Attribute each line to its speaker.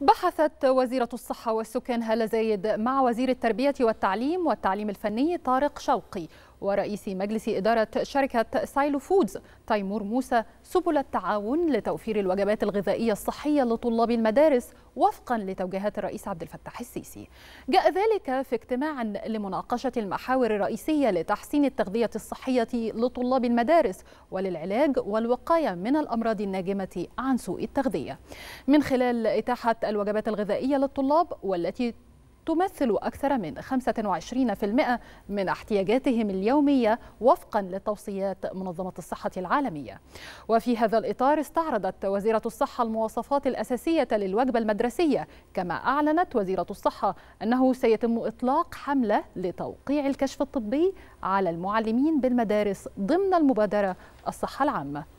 Speaker 1: بحثت وزيرة الصحة والسكان هالة زايد مع وزير التربية والتعليم والتعليم الفني طارق شوقي ورئيس مجلس إدارة شركة سايلو فودز تيمور موسى سبل التعاون لتوفير الوجبات الغذائية الصحية لطلاب المدارس وفقا لتوجيهات الرئيس عبد الفتاح السيسي جاء ذلك في اجتماع لمناقشة المحاور الرئيسية لتحسين التغذية الصحية لطلاب المدارس وللعلاج والوقاية من الأمراض الناجمة عن سوء التغذية من خلال إتاحة الوجبات الغذائية للطلاب والتي تمثل أكثر من 25% من احتياجاتهم اليومية وفقا لتوصيات منظمة الصحة العالمية وفي هذا الإطار استعرضت وزيرة الصحة المواصفات الأساسية للوجبة المدرسية كما أعلنت وزيرة الصحة أنه سيتم إطلاق حملة لتوقيع الكشف الطبي على المعلمين بالمدارس ضمن المبادرة الصحة العامة